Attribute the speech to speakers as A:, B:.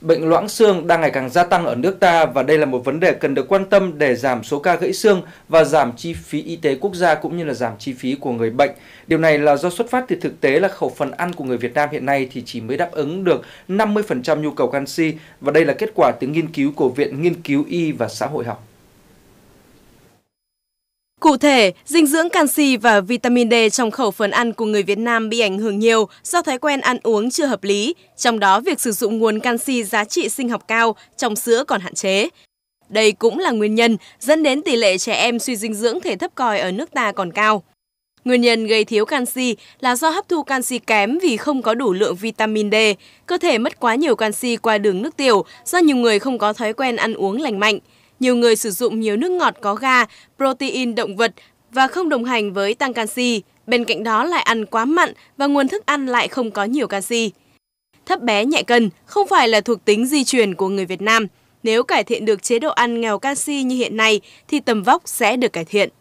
A: bệnh loãng xương đang ngày càng gia tăng ở nước ta và đây là một vấn đề cần được quan tâm để giảm số ca gãy xương và giảm chi phí y tế quốc gia cũng như là giảm chi phí của người bệnh. Điều này là do xuất phát từ thực tế là khẩu phần ăn của người Việt Nam hiện nay thì chỉ mới đáp ứng được 50% nhu cầu canxi và đây là kết quả từ nghiên cứu của Viện Nghiên cứu Y và Xã hội học.
B: Cụ thể, dinh dưỡng canxi và vitamin D trong khẩu phần ăn của người Việt Nam bị ảnh hưởng nhiều do thói quen ăn uống chưa hợp lý, trong đó việc sử dụng nguồn canxi giá trị sinh học cao trong sữa còn hạn chế. Đây cũng là nguyên nhân dẫn đến tỷ lệ trẻ em suy dinh dưỡng thể thấp còi ở nước ta còn cao. Nguyên nhân gây thiếu canxi là do hấp thu canxi kém vì không có đủ lượng vitamin D, cơ thể mất quá nhiều canxi qua đường nước tiểu do nhiều người không có thói quen ăn uống lành mạnh nhiều người sử dụng nhiều nước ngọt có ga, protein động vật và không đồng hành với tăng canxi. Bên cạnh đó lại ăn quá mặn và nguồn thức ăn lại không có nhiều canxi. Thấp bé nhẹ cân không phải là thuộc tính di truyền của người Việt Nam. Nếu cải thiện được chế độ ăn nghèo canxi như hiện nay thì tầm vóc sẽ được cải thiện.